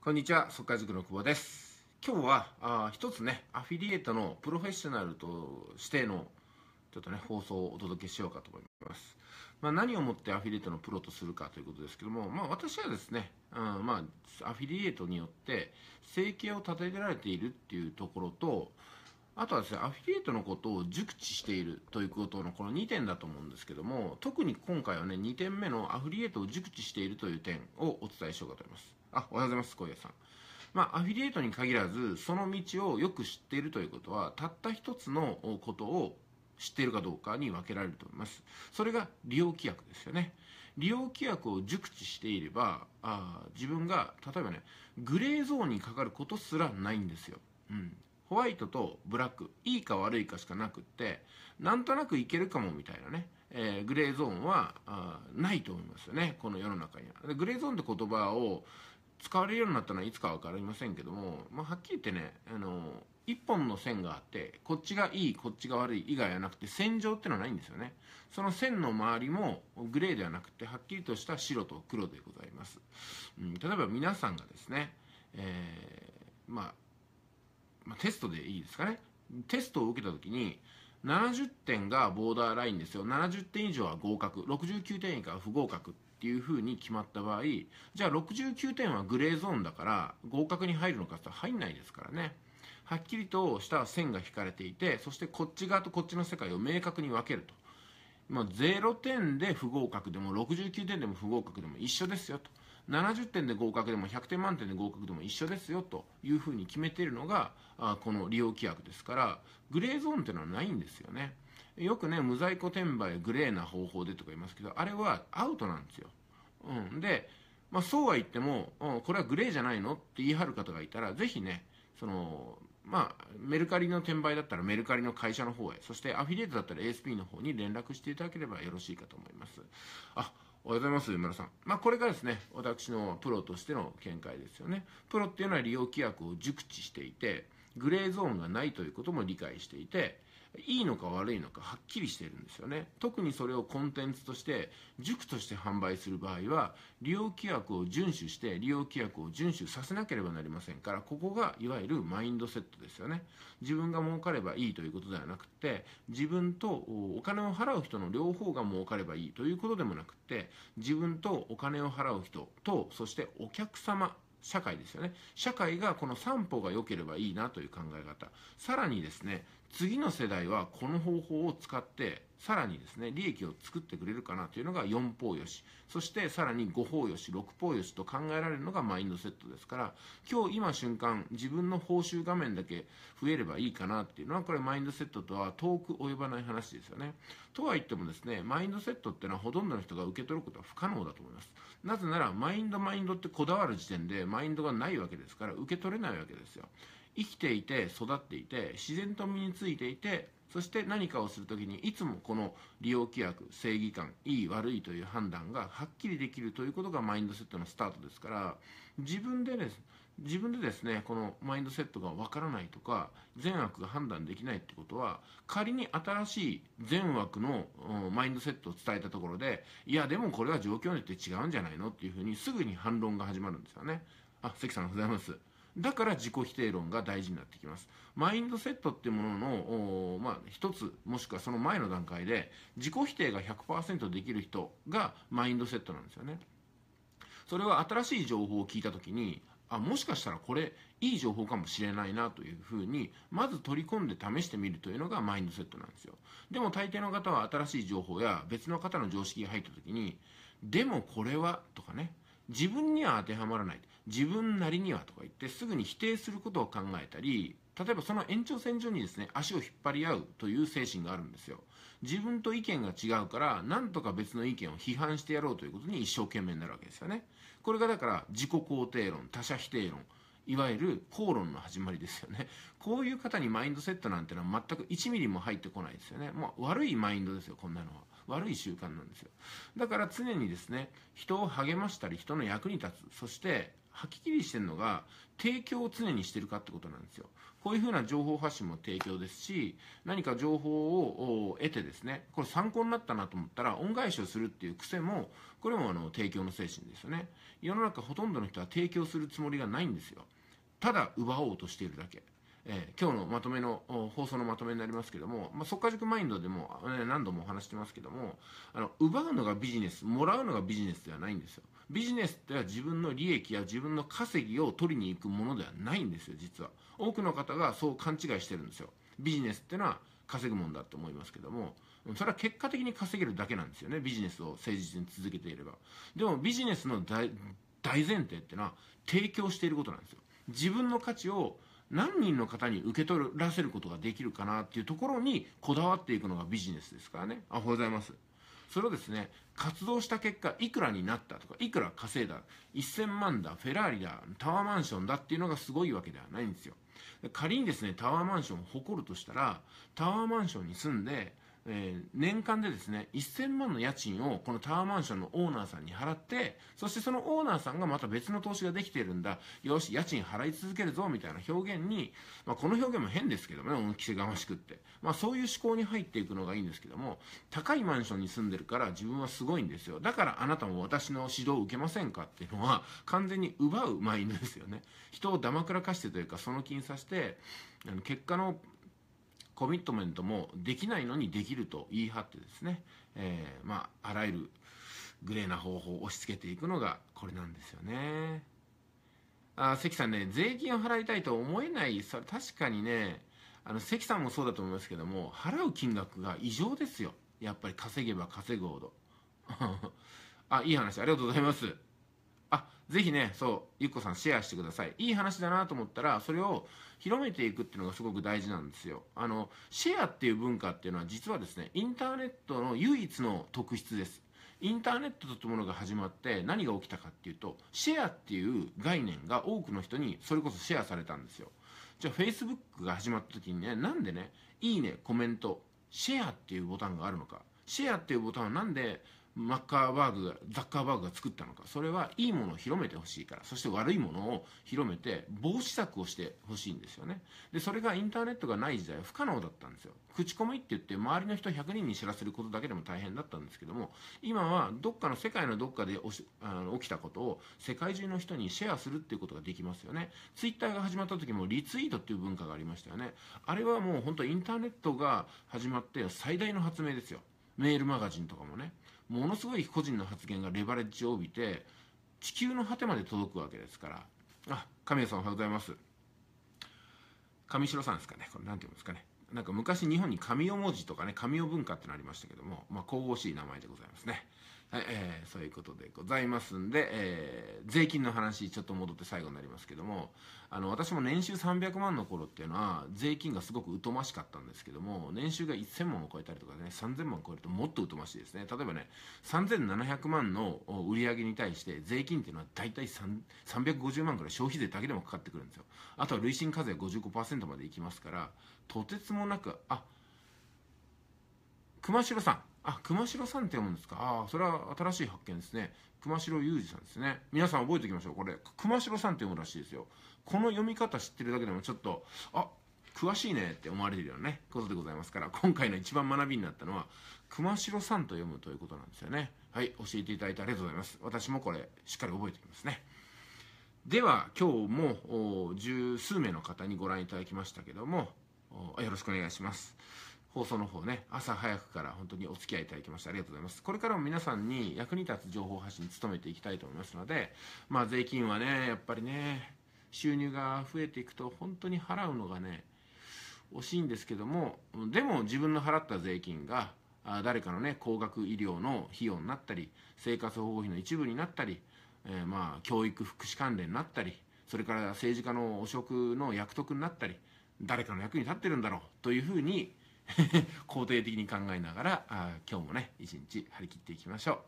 こんにちは、速稼塾の久保です。今日はあ一つね、アフィリエイトのプロフェッショナルとしてのちょっとね、放送をお届けしようかと思います。まあ、何をもってアフィリエイトのプロとするかということですけども、まあ、私はですね、うんまあ、アフィリエイトによって生計を立てられているっていうところと、あとはですね、アフィリエイトのことを熟知しているということのこの2点だと思うんですけども、特に今回はね、2点目のアフィリエイトを熟知しているという点をお伝えしようかと思います。あ、おはようございます、小出さん。まあ、アフィリエイトに限らず、その道をよく知っているということは、たった一つのことを知っているかどうかに分けられると思います。それが利用規約ですよね。利用規約を熟知していれば、あ自分が、例えばね、グレーゾーンにかかることすらないんですよ。うん。ホワイトとブラック、いいか悪いかしかなくって、なんとなくいけるかもみたいなね、えー、グレーゾーンはあないと思いますよね、この世の中には。グレーゾーンって言葉を使われるようになったのはいつか分かりませんけども、まあ、はっきり言ってねあの1本の線があってこっちがいいこっちが悪い以外はなくて線状ってのはないんですよねその線の周りもグレーではなくてはっきりとした白と黒でございます、うん、例えば皆さんがですね、えー、まあ、まあ、テストでいいですかねテストを受けた時に70点がボーダーラインですよ70点以上は合格69点以下は不合格っっていうふうに決まった場合じゃあ69点はグレーゾーンだから合格に入るのかって入んないですからねはっきりとした線が引かれていてそしてこっち側とこっちの世界を明確に分けると、まあ、0点で不合格でも69点でも不合格でも一緒ですよと70点で合格でも100点満点で合格でも一緒ですよというふうに決めているのがあこの利用規約ですからグレーゾーンっていうのはないんですよね。よくね、無在庫転売、グレーな方法でとか言いますけど、あれはアウトなんですよ。うん。で、まあ、そうは言っても、うん、これはグレーじゃないのって言い張る方がいたら、ぜひね、その、まあ、メルカリの転売だったらメルカリの会社の方へ、そしてアフィリエイトだったら ASP の方に連絡していただければよろしいかと思います。あ、おはようございます、村さん。まあ、これがですね、私のプロとしての見解ですよね。プロっていうのは利用規約を熟知していて、グレーゾーンがないということも理解していて、いいのか悪いのかはっきりしてるんですよね特にそれをコンテンツとして塾として販売する場合は利用規約を遵守して利用規約を遵守させなければなりませんからここがいわゆるマインドセットですよね自分が儲かればいいということではなくて自分とお金を払う人の両方が儲かればいいということでもなくて自分とお金を払う人とそしてお客様社会ですよね社会がこの三歩が良ければいいなという考え方さらにですね次の世代はこの方法を使ってさらにですね利益を作ってくれるかなというのが4方よしそしてさらに5方よし6方よしと考えられるのがマインドセットですから今日今瞬間自分の報酬画面だけ増えればいいかなっていうのはこれマインドセットとは遠く及ばない話ですよねとは言ってもですねマインドセットっていうのはほとんどの人が受け取ることは不可能だと思いますなぜならマインドマインドってこだわる時点でマインドがないわけですから受け取れないわけですよ生きていて育っていて自然と身についていてそして何かをする時にいつもこの利用規約正義感いい悪いという判断がはっきりできるということがマインドセットのスタートですから自分でです自分でですねこのマインドセットがわからないとか善悪が判断できないってことは仮に新しい善悪のマインドセットを伝えたところでいやでもこれは状況によって違うんじゃないのっていうふうにすぐに反論が始まるんですよね。あ関さんございますだから自己否定論が大事になってきます。マインドセットってものの、まあ、一つ、もしくはその前の段階で、自己否定が100%できる人がマインドセットなんですよね。それは新しい情報を聞いた時に、あ、もしかしたらこれ、いい情報かもしれないなというふうに、まず取り込んで試してみるというのがマインドセットなんですよ。でも大抵の方は新しい情報や別の方の常識が入った時に、でもこれは、とかね、自分には当てはまらない自分なりにはとか言ってすぐに否定することを考えたり例えばその延長線上にですね足を引っ張り合うという精神があるんですよ自分と意見が違うから何とか別の意見を批判してやろうということに一生懸命になるわけですよねこれがだから自己肯定論他者否定論いわゆる口論の始まりですよね。こういう方にマインドセットなんてのは全く1ミリも入ってこないですよね。もう悪いマインドですよ、こんなのは。悪い習慣なんですよ。だから常にですね、人を励ましたり、人の役に立つ。そして、吐き切りしてるのが、提供を常にしてるかってことなんですよ。こういうふうな情報発信も提供ですし、何か情報を得てですね、これ参考になったなと思ったら、恩返しをするっていう癖も、これもあの提供の精神ですよね。世の中ほとんどの人は提供するつもりがないんですよ。ただ奪おうとしているだけ。えー、今日のまとめの放送のまとめになりますけども、まあ、速化塾マインドでも、ね、何度もお話してますけどもあの奪うのがビジネスもらうのがビジネスではないんですよビジネスっては自分の利益や自分の稼ぎを取りに行くものではないんですよ実は多くの方がそう勘違いしてるんですよビジネスってのは稼ぐもんだと思いますけどもそれは結果的に稼げるだけなんですよねビジネスを誠実に続けていればでもビジネスの大前提っていうのは提供していることなんですよ自分の価値を何人の方に受け取らせることができるかなっていうところにこだわっていくのがビジネスですからね。あ、おはようございます。それをですね、活動した結果、いくらになったとか、いくら稼いだ、1000万だ、フェラーリだ、タワーマンションだっていうのがすごいわけではないんですよ。仮にですね、タワーマンションを誇るとしたら、タワーマンションに住んで、えー、年間でですね、1000万の家賃をこのタワーマンションのオーナーさんに払って、そしてそのオーナーさんがまた別の投資ができているんだ、よし、家賃払い続けるぞ、みたいな表現に、まあ、この表現も変ですけどね、恩着せがましくって。まあ、そういう思考に入っていくのがいいんですけども、高いマンションに住んでるから自分はすごいんですよ。だからあなたも私の指導を受けませんかっていうのは、完全に奪うマインドですよね。人をだまくらかしてというか、その気にさせて、あの結果のコミットメントもできないのにできると言い張ってですね、えー、まあ、あらゆるグレーな方法を押し付けていくのがこれなんですよね。あ関さんね、税金を払いたいと思えない、それ確かにね、あの関さんもそうだと思いますけども、払う金額が異常ですよ。やっぱり稼げば稼ぐほど。あ、いい話、ありがとうございます。あぜひねそうゆっこさんシェアしてくださいいい話だなと思ったらそれを広めていくっていうのがすごく大事なんですよあのシェアっていう文化っていうのは実はですねインターネットの唯一の特質ですインターネットというものが始まって何が起きたかっていうとシェアっていう概念が多くの人にそれこそシェアされたんですよじゃあ Facebook が始まった時にねなんでねいいねコメントシェアっていうボタンがあるのかシェアっていうボタンはなんでマッカーバーグがザッカーバーグが作ったのかそれはいいものを広めてほしいからそして悪いものを広めて防止策をしてほしいんですよねでそれがインターネットがない時代は不可能だったんですよ口コミって言って周りの人100人に知らせることだけでも大変だったんですけども今はどっかの世界のどっかであの起きたことを世界中の人にシェアするっていうことができますよねツイッターが始まった時もリツイートっていう文化がありましたよねあれはもう本当インターネットが始まって最大の発明ですよメールマガジンとかもねものすごい個人の発言がレバレッジを帯びて地球の果てまで届くわけですからあ神谷さんおはようございます神城さんですかねこれ何て言うんですかねなんか昔日本に神尾文字とかね神尾文化ってのありましたけども、まあ、神々しい名前でございますねはい、えー、そういうことでございますんで、えー、税金の話ちょっと戻って最後になりますけどもあの私も年収300万の頃っていうのは税金がすごく疎ましかったんですけども年収が1000万を超えたりとかね3000万を超えるともっと疎ましいですね例えばね3700万の売り上げに対して税金っていうのは大体350万から消費税だけでもかかってくるんですよあとは累進課税55%までいきますからとてつもなくあ熊代さんあ、熊代さんって読むんですか。ああ、それは新しい発見ですね。熊代裕二さんですね。皆さん覚えておきましょう。これ、熊代さんって読むらしいですよ。この読み方知ってるだけでもちょっと、あ、詳しいねって思われるようなね、ことでございますから、今回の一番学びになったのは、熊代さんと読むということなんですよね。はい、教えていただいてありがとうございます。私もこれ、しっかり覚えておきますね。では、今日も十数名の方にご覧いただきましたけども、よろしくお願いします。放送の方ね、朝早くから本当にお付き合いいただきましてありがとうございます。これからも皆さんに役に立つ情報発信に努めていきたいと思いますので、まあ税金はね、やっぱりね、収入が増えていくと本当に払うのがね、惜しいんですけども、でも自分の払った税金が、誰かのね、高額医療の費用になったり、生活保護費の一部になったり、えー、まあ、教育福祉関連になったり、それから政治家の汚職の役得になったり、誰かの役に立ってるんだろうというふうに 肯定的に考えながらあ今日もね一日張り切っていきましょう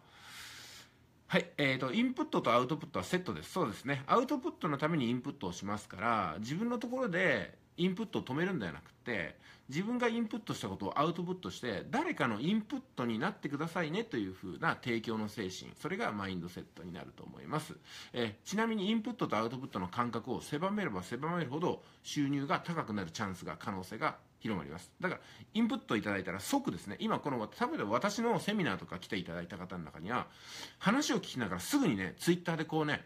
はい、えーと、とインプットとアウトプットはセットですそうですねアウトプットのためにインプットをしますから自分のところでインプットを止めるんではなくて自分がインプットしたことをアウトプットして誰かのインプットになってくださいねというふうな提供の精神それがマインドセットになると思いますえちなみにインプットとアウトプットの間隔を狭めれば狭めるほど収入が高くなるチャンスが可能性が広まりますだからインプットいただいたら即ですね今この例えば私のセミナーとか来ていただいた方の中には話を聞きながらすぐにねツイッターでこうね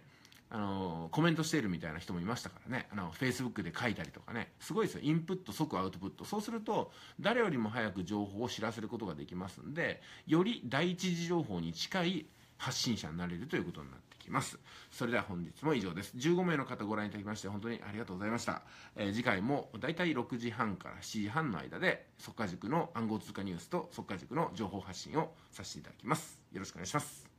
あのコメントしているみたいな人もいましたからねあの Facebook で書いたりとかねすごいですよインプット即アウトプットそうすると誰よりも早く情報を知らせることができますんでより第一次情報に近い発信者になれるということになってきます。それでは本日も以上です。15名の方ご覧いただきまして本当にありがとうございました。えー、次回もだいたい6時半から7時半の間で、速稼塾の暗号通貨ニュースと速稼塾の情報発信をさせていただきます。よろしくお願いします。